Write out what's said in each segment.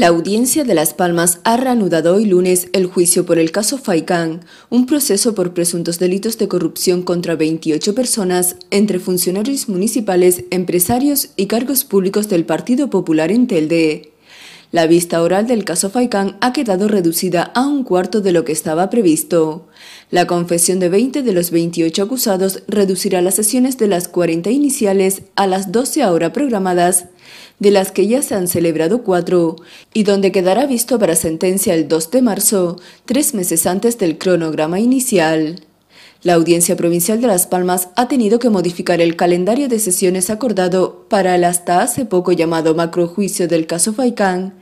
La audiencia de Las Palmas ha reanudado hoy lunes el juicio por el caso faikán un proceso por presuntos delitos de corrupción contra 28 personas, entre funcionarios municipales, empresarios y cargos públicos del Partido Popular en Telde. La vista oral del caso Faikán ha quedado reducida a un cuarto de lo que estaba previsto. La confesión de 20 de los 28 acusados reducirá las sesiones de las 40 iniciales a las 12 ahora programadas, de las que ya se han celebrado cuatro, y donde quedará visto para sentencia el 2 de marzo, tres meses antes del cronograma inicial. La Audiencia Provincial de Las Palmas ha tenido que modificar el calendario de sesiones acordado para el hasta hace poco llamado macrojuicio del caso Faicán,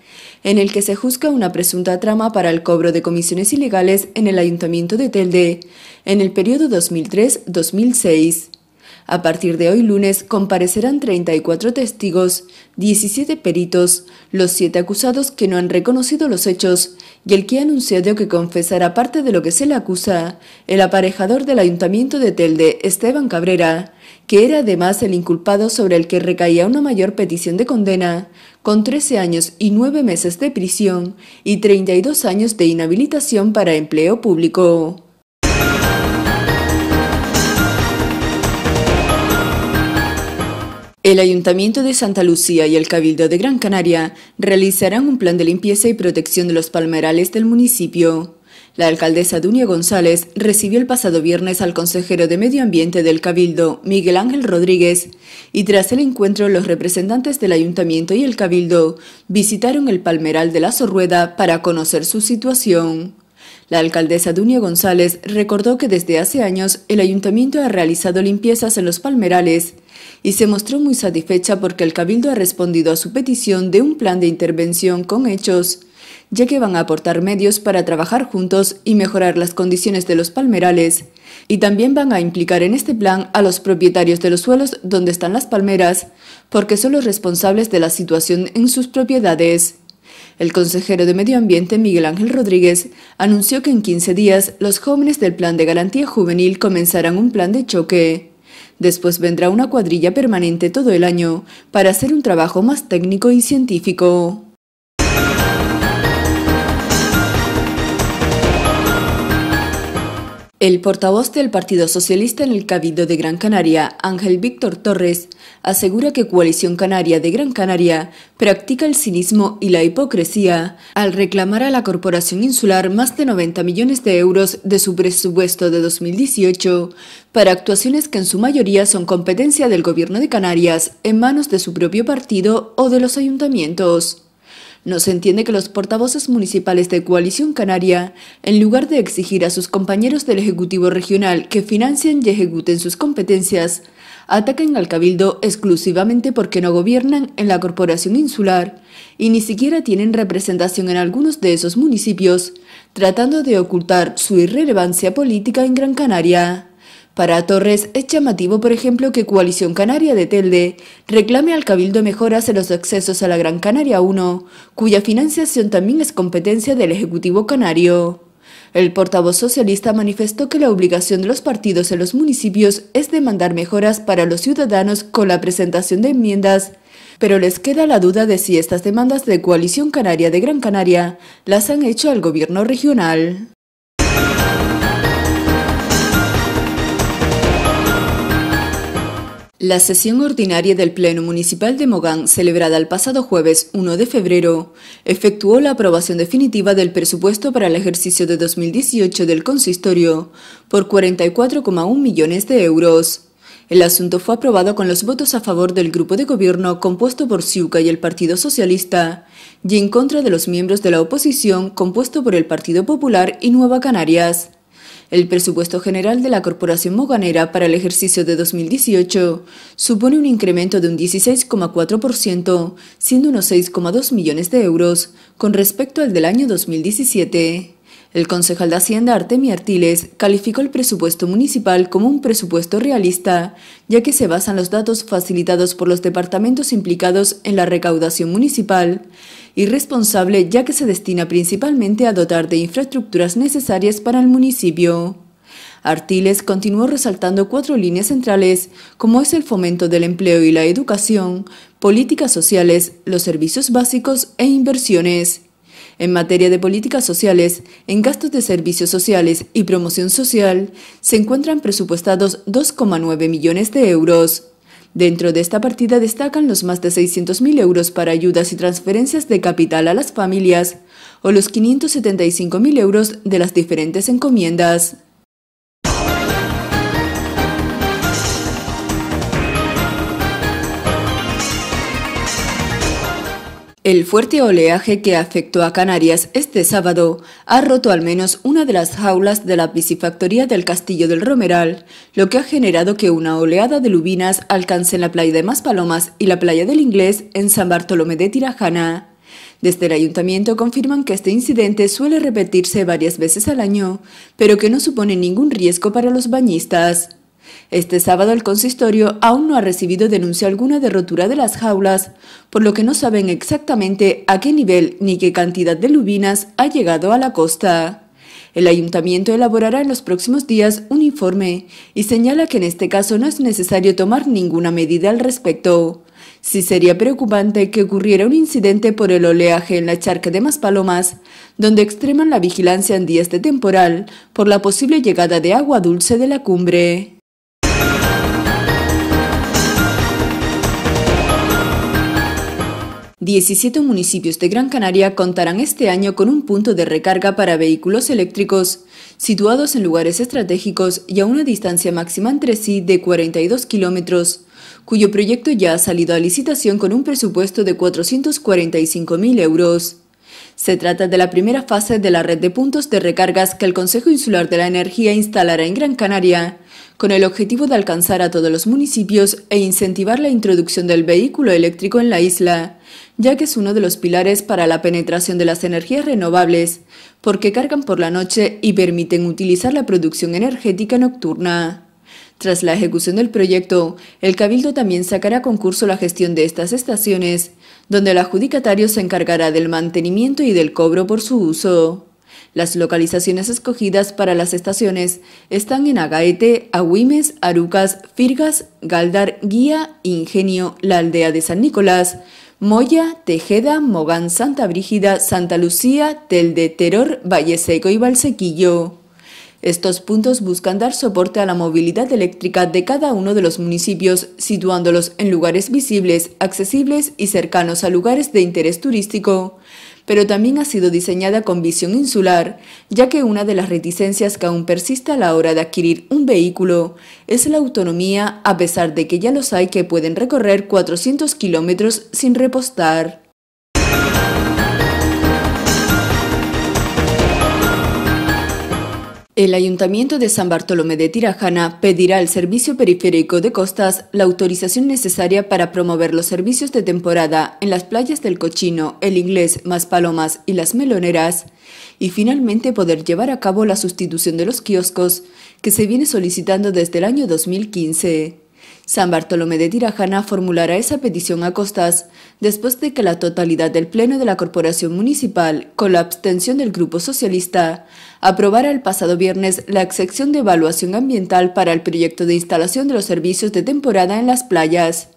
en el que se juzga una presunta trama para el cobro de comisiones ilegales en el Ayuntamiento de Telde en el periodo 2003-2006. A partir de hoy lunes comparecerán 34 testigos, 17 peritos, los siete acusados que no han reconocido los hechos y el que ha anunciado que confesará parte de lo que se le acusa, el aparejador del ayuntamiento de Telde, Esteban Cabrera, que era además el inculpado sobre el que recaía una mayor petición de condena, con 13 años y 9 meses de prisión y 32 años de inhabilitación para empleo público. El Ayuntamiento de Santa Lucía y el Cabildo de Gran Canaria realizarán un plan de limpieza y protección de los palmerales del municipio. La alcaldesa Dunia González recibió el pasado viernes al consejero de Medio Ambiente del Cabildo, Miguel Ángel Rodríguez, y tras el encuentro los representantes del Ayuntamiento y el Cabildo visitaron el palmeral de la Sorrueda para conocer su situación. La alcaldesa Dunia González recordó que desde hace años el ayuntamiento ha realizado limpiezas en los palmerales y se mostró muy satisfecha porque el Cabildo ha respondido a su petición de un plan de intervención con hechos, ya que van a aportar medios para trabajar juntos y mejorar las condiciones de los palmerales, y también van a implicar en este plan a los propietarios de los suelos donde están las palmeras, porque son los responsables de la situación en sus propiedades. El consejero de Medio Ambiente, Miguel Ángel Rodríguez, anunció que en 15 días los jóvenes del Plan de Garantía Juvenil comenzarán un plan de choque. Después vendrá una cuadrilla permanente todo el año para hacer un trabajo más técnico y científico. El portavoz del Partido Socialista en el Cabildo de Gran Canaria, Ángel Víctor Torres, asegura que Coalición Canaria de Gran Canaria practica el cinismo y la hipocresía al reclamar a la Corporación Insular más de 90 millones de euros de su presupuesto de 2018 para actuaciones que en su mayoría son competencia del Gobierno de Canarias en manos de su propio partido o de los ayuntamientos. No se entiende que los portavoces municipales de Coalición Canaria, en lugar de exigir a sus compañeros del Ejecutivo Regional que financien y ejecuten sus competencias, ataquen al Cabildo exclusivamente porque no gobiernan en la Corporación Insular y ni siquiera tienen representación en algunos de esos municipios, tratando de ocultar su irrelevancia política en Gran Canaria. Para Torres es llamativo, por ejemplo, que Coalición Canaria de Telde reclame al Cabildo mejoras en los accesos a la Gran Canaria 1, cuya financiación también es competencia del Ejecutivo Canario. El portavoz socialista manifestó que la obligación de los partidos en los municipios es demandar mejoras para los ciudadanos con la presentación de enmiendas, pero les queda la duda de si estas demandas de Coalición Canaria de Gran Canaria las han hecho al gobierno regional. La sesión ordinaria del Pleno Municipal de Mogán, celebrada el pasado jueves 1 de febrero, efectuó la aprobación definitiva del presupuesto para el ejercicio de 2018 del consistorio por 44,1 millones de euros. El asunto fue aprobado con los votos a favor del grupo de gobierno compuesto por SIUCA y el Partido Socialista, y en contra de los miembros de la oposición compuesto por el Partido Popular y Nueva Canarias. El presupuesto general de la Corporación Moganera para el ejercicio de 2018 supone un incremento de un 16,4%, siendo unos 6,2 millones de euros, con respecto al del año 2017. El concejal de Hacienda Artemio Artiles calificó el presupuesto municipal como un presupuesto realista, ya que se basan los datos facilitados por los departamentos implicados en la recaudación municipal, y responsable ya que se destina principalmente a dotar de infraestructuras necesarias para el municipio. Artiles continuó resaltando cuatro líneas centrales, como es el fomento del empleo y la educación, políticas sociales, los servicios básicos e inversiones. En materia de políticas sociales, en gastos de servicios sociales y promoción social, se encuentran presupuestados 2,9 millones de euros. Dentro de esta partida destacan los más de 600.000 euros para ayudas y transferencias de capital a las familias o los 575.000 euros de las diferentes encomiendas. El fuerte oleaje que afectó a Canarias este sábado ha roto al menos una de las jaulas de la piscifactoría del Castillo del Romeral, lo que ha generado que una oleada de lubinas alcance la playa de Maspalomas y la playa del Inglés en San Bartolomé de Tirajana. Desde el ayuntamiento confirman que este incidente suele repetirse varias veces al año, pero que no supone ningún riesgo para los bañistas. Este sábado el consistorio aún no ha recibido denuncia alguna de rotura de las jaulas, por lo que no saben exactamente a qué nivel ni qué cantidad de lubinas ha llegado a la costa. El ayuntamiento elaborará en los próximos días un informe y señala que en este caso no es necesario tomar ninguna medida al respecto. si sería preocupante que ocurriera un incidente por el oleaje en la charca de Maspalomas, donde extreman la vigilancia en días de temporal por la posible llegada de agua dulce de la cumbre. 17 municipios de Gran Canaria contarán este año con un punto de recarga para vehículos eléctricos, situados en lugares estratégicos y a una distancia máxima entre sí de 42 kilómetros, cuyo proyecto ya ha salido a licitación con un presupuesto de 445.000 euros. Se trata de la primera fase de la red de puntos de recargas que el Consejo Insular de la Energía instalará en Gran Canaria, con el objetivo de alcanzar a todos los municipios e incentivar la introducción del vehículo eléctrico en la isla, ya que es uno de los pilares para la penetración de las energías renovables, porque cargan por la noche y permiten utilizar la producción energética nocturna. Tras la ejecución del proyecto, el Cabildo también sacará a concurso la gestión de estas estaciones donde el adjudicatario se encargará del mantenimiento y del cobro por su uso. Las localizaciones escogidas para las estaciones están en Agaete, Agüimes, Arucas, Firgas, Galdar, Guía, Ingenio, la aldea de San Nicolás, Moya, Tejeda, Mogán, Santa Brígida, Santa Lucía, Telde, Teror, Valle Seco y Valsequillo. Estos puntos buscan dar soporte a la movilidad eléctrica de cada uno de los municipios, situándolos en lugares visibles, accesibles y cercanos a lugares de interés turístico pero también ha sido diseñada con visión insular, ya que una de las reticencias que aún persiste a la hora de adquirir un vehículo es la autonomía, a pesar de que ya los hay que pueden recorrer 400 kilómetros sin repostar. El Ayuntamiento de San Bartolomé de Tirajana pedirá al Servicio Periférico de Costas la autorización necesaria para promover los servicios de temporada en las playas del Cochino, el Inglés, Más Palomas y las Meloneras, y finalmente poder llevar a cabo la sustitución de los kioscos que se viene solicitando desde el año 2015. San Bartolomé de Tirajana formulará esa petición a costas, después de que la totalidad del Pleno de la Corporación Municipal, con la abstención del Grupo Socialista, aprobara el pasado viernes la excepción de evaluación ambiental para el proyecto de instalación de los servicios de temporada en las playas.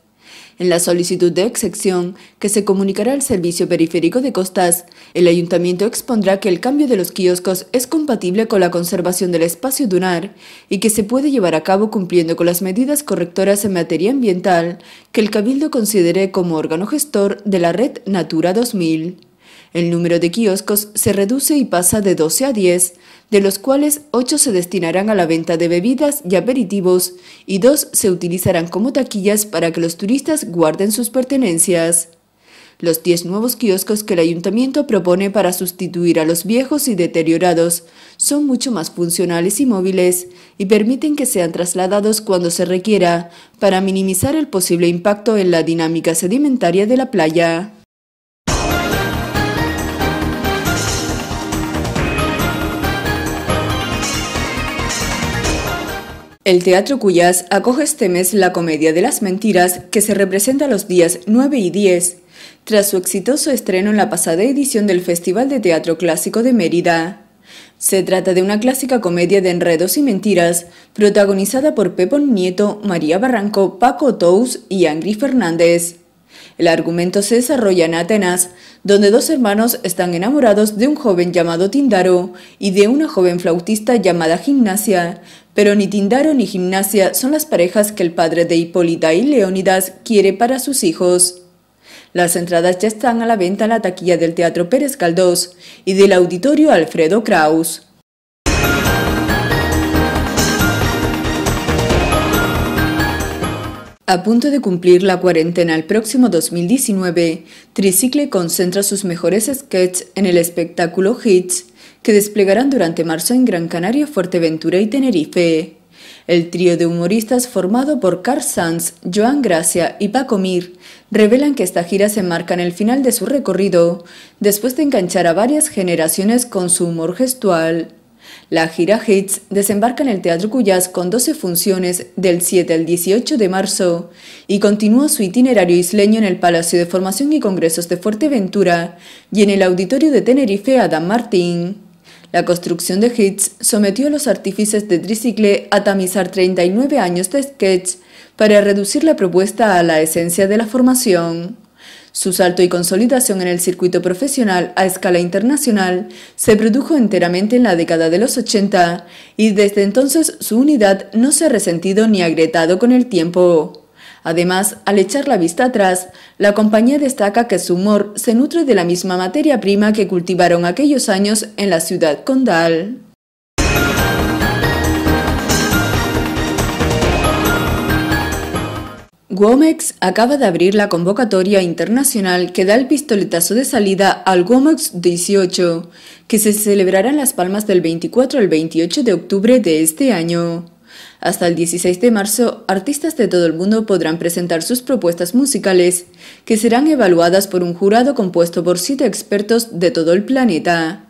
En la solicitud de excepción que se comunicará al Servicio Periférico de Costas, el Ayuntamiento expondrá que el cambio de los kioscos es compatible con la conservación del espacio dunar y que se puede llevar a cabo cumpliendo con las medidas correctoras en materia ambiental que el Cabildo considere como órgano gestor de la red Natura 2000. El número de kioscos se reduce y pasa de 12 a 10, de los cuales 8 se destinarán a la venta de bebidas y aperitivos y 2 se utilizarán como taquillas para que los turistas guarden sus pertenencias. Los 10 nuevos kioscos que el ayuntamiento propone para sustituir a los viejos y deteriorados son mucho más funcionales y móviles y permiten que sean trasladados cuando se requiera para minimizar el posible impacto en la dinámica sedimentaria de la playa. El Teatro Cuyas acoge este mes la comedia de las mentiras que se representa los días 9 y 10, tras su exitoso estreno en la pasada edición del Festival de Teatro Clásico de Mérida. Se trata de una clásica comedia de enredos y mentiras, protagonizada por Pepón Nieto, María Barranco, Paco Tous y Angri Fernández. El argumento se desarrolla en Atenas, donde dos hermanos están enamorados de un joven llamado Tindaro y de una joven flautista llamada Gimnasia, pero ni Tindaro ni Gimnasia son las parejas que el padre de Hipólita y Leónidas quiere para sus hijos. Las entradas ya están a la venta en la taquilla del Teatro Pérez Caldós y del Auditorio Alfredo Kraus. A punto de cumplir la cuarentena el próximo 2019, Tricicle concentra sus mejores sketches en el espectáculo Hits, que desplegarán durante marzo en Gran Canaria, Fuerteventura y Tenerife. El trío de humoristas formado por Carl Sanz, Joan Gracia y Paco Mir revelan que esta gira se marca en el final de su recorrido, después de enganchar a varias generaciones con su humor gestual. La gira Hits desembarca en el Teatro Cuyas con 12 funciones del 7 al 18 de marzo y continúa su itinerario isleño en el Palacio de Formación y Congresos de Fuerteventura y en el Auditorio de Tenerife Adam Martín. La construcción de Hits sometió a los artífices de Tricicle a tamizar 39 años de sketch para reducir la propuesta a la esencia de la formación. Su salto y consolidación en el circuito profesional a escala internacional se produjo enteramente en la década de los 80 y desde entonces su unidad no se ha resentido ni agrietado con el tiempo. Además, al echar la vista atrás, la compañía destaca que su humor se nutre de la misma materia prima que cultivaron aquellos años en la ciudad condal. Gomex acaba de abrir la convocatoria internacional que da el pistoletazo de salida al Womex 18, que se celebrará en Las Palmas del 24 al 28 de octubre de este año. Hasta el 16 de marzo, artistas de todo el mundo podrán presentar sus propuestas musicales, que serán evaluadas por un jurado compuesto por siete expertos de todo el planeta.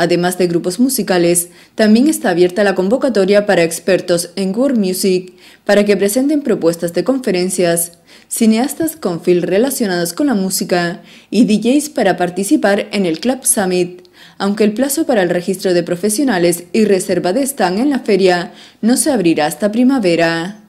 Además de grupos musicales, también está abierta la convocatoria para expertos en World Music para que presenten propuestas de conferencias, cineastas con film relacionados con la música y DJs para participar en el Club Summit. Aunque el plazo para el registro de profesionales y reserva de stand en la feria no se abrirá hasta primavera.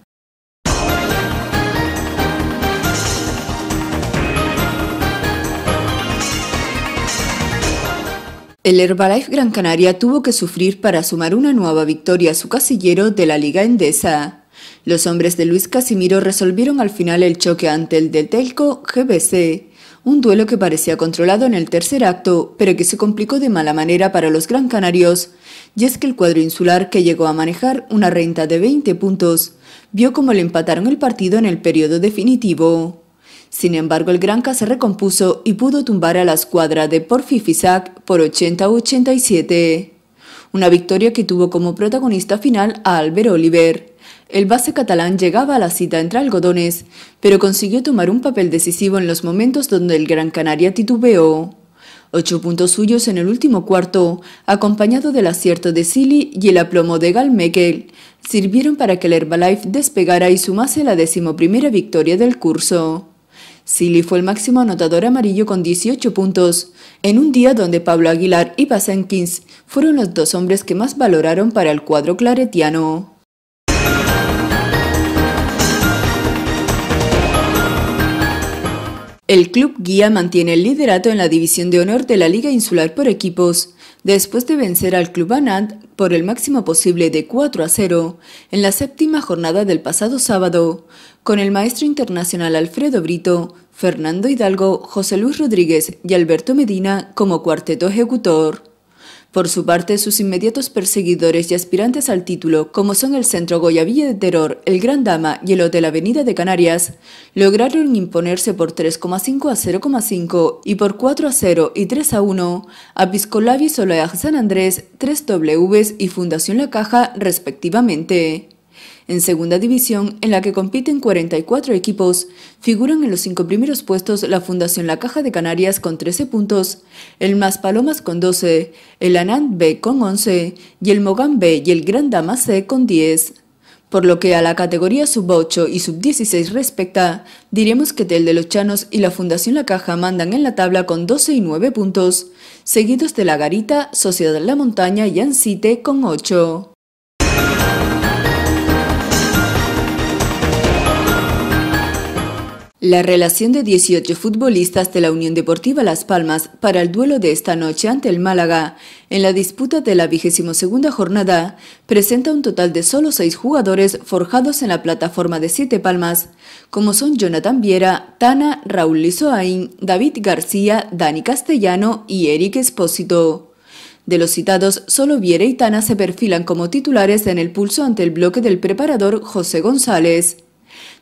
El Herbalife Gran Canaria tuvo que sufrir para sumar una nueva victoria a su casillero de la Liga Endesa. Los hombres de Luis Casimiro resolvieron al final el choque ante el del Telco GBC, un duelo que parecía controlado en el tercer acto, pero que se complicó de mala manera para los Gran Canarios, y es que el cuadro insular, que llegó a manejar una renta de 20 puntos, vio cómo le empataron el partido en el periodo definitivo. Sin embargo, el Granca se recompuso y pudo tumbar a la escuadra de Fisak por 80-87. Una victoria que tuvo como protagonista final a Albert Oliver. El base catalán llegaba a la cita entre algodones, pero consiguió tomar un papel decisivo en los momentos donde el Gran Canaria titubeó. Ocho puntos suyos en el último cuarto, acompañado del acierto de Silly y el aplomo de Galmekel, sirvieron para que el Herbalife despegara y sumase la decimoprimera victoria del curso. Silly fue el máximo anotador amarillo con 18 puntos, en un día donde Pablo Aguilar y Pazenkins fueron los dos hombres que más valoraron para el cuadro claretiano. El club guía mantiene el liderato en la división de honor de la Liga Insular por equipos, después de vencer al Club Anat, por el máximo posible de 4 a 0 en la séptima jornada del pasado sábado, con el maestro internacional Alfredo Brito, Fernando Hidalgo, José Luis Rodríguez y Alberto Medina como cuarteto ejecutor. Por su parte, sus inmediatos perseguidores y aspirantes al título, como son el Centro Goyaville de Terror, el Gran Dama y el Hotel Avenida de Canarias, lograron imponerse por 3,5 a 0,5 y por 4 a 0 y 3 a 1 a Piscolavi Soleaj San Andrés, 3 w y Fundación La Caja, respectivamente. En segunda división, en la que compiten 44 equipos, figuran en los cinco primeros puestos la Fundación La Caja de Canarias con 13 puntos, el Más Palomas con 12, el Anand B con 11 y el Mogán B y el Gran Dama C con 10. Por lo que a la categoría sub-8 y sub-16 respecta, diremos que Tel de los Chanos y la Fundación La Caja mandan en la tabla con 12 y 9 puntos, seguidos de La Garita, Sociedad de La Montaña y Ancite con 8. La relación de 18 futbolistas de la Unión Deportiva Las Palmas para el duelo de esta noche ante el Málaga en la disputa de la 22 jornada presenta un total de solo seis jugadores forjados en la plataforma de Siete Palmas, como son Jonathan Viera, Tana, Raúl Lizoain, David García, Dani Castellano y Eric Espósito. De los citados, solo Viera y Tana se perfilan como titulares en el pulso ante el bloque del preparador José González.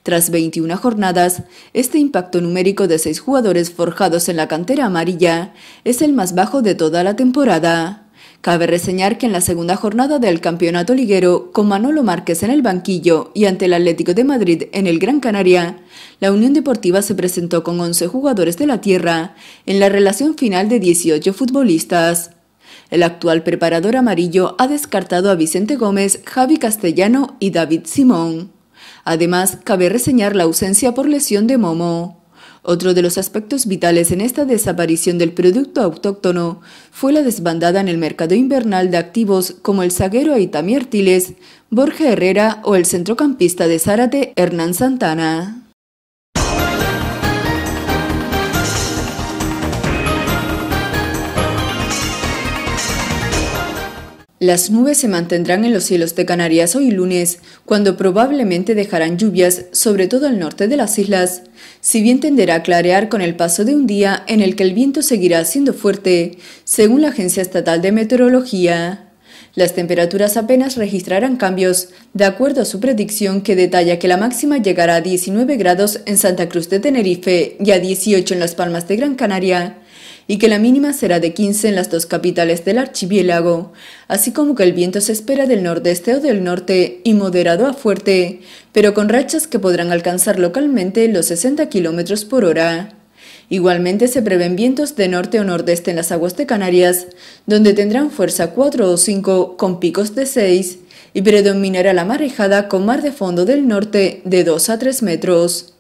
Tras 21 jornadas, este impacto numérico de seis jugadores forjados en la cantera amarilla es el más bajo de toda la temporada. Cabe reseñar que en la segunda jornada del campeonato liguero, con Manolo Márquez en el banquillo y ante el Atlético de Madrid en el Gran Canaria, la Unión Deportiva se presentó con 11 jugadores de la tierra en la relación final de 18 futbolistas. El actual preparador amarillo ha descartado a Vicente Gómez, Javi Castellano y David Simón. Además, cabe reseñar la ausencia por lesión de Momo. Otro de los aspectos vitales en esta desaparición del producto autóctono fue la desbandada en el mercado invernal de activos como el zaguero Aitamiértiles, Borja Herrera o el centrocampista de Zárate Hernán Santana. Las nubes se mantendrán en los cielos de Canarias hoy lunes, cuando probablemente dejarán lluvias, sobre todo al norte de las islas. Si bien tenderá a clarear con el paso de un día en el que el viento seguirá siendo fuerte, según la Agencia Estatal de Meteorología. Las temperaturas apenas registrarán cambios, de acuerdo a su predicción que detalla que la máxima llegará a 19 grados en Santa Cruz de Tenerife y a 18 en Las Palmas de Gran Canaria y que la mínima será de 15 en las dos capitales del archipiélago, así como que el viento se espera del nordeste o del norte y moderado a fuerte, pero con rachas que podrán alcanzar localmente los 60 km por hora. Igualmente se prevén vientos de norte o nordeste en las aguas de Canarias, donde tendrán fuerza 4 o 5 con picos de 6 y predominará la marejada con mar de fondo del norte de 2 a 3 metros.